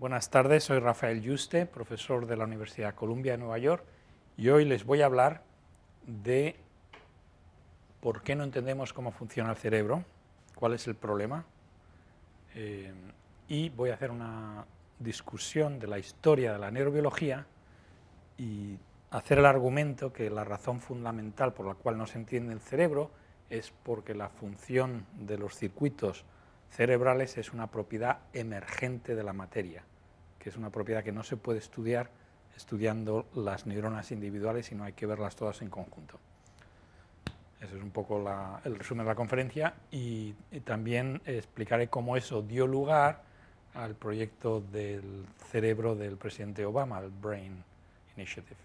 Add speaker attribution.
Speaker 1: Buenas tardes, soy Rafael Yuste, profesor de la Universidad Columbia de Nueva York, y hoy les voy a hablar de por qué no entendemos cómo funciona el cerebro, cuál es el problema, eh, y voy a hacer una discusión de la historia de la neurobiología y hacer el argumento que la razón fundamental por la cual no se entiende el cerebro es porque la función de los circuitos cerebrales es una propiedad emergente de la materia, que es una propiedad que no se puede estudiar estudiando las neuronas individuales, sino hay que verlas todas en conjunto. Ese es un poco el resumen de la conferencia y, y, también explicaré cómo eso dio lugar al proyecto del cerebro del presidente Obama, el Brain Initiative.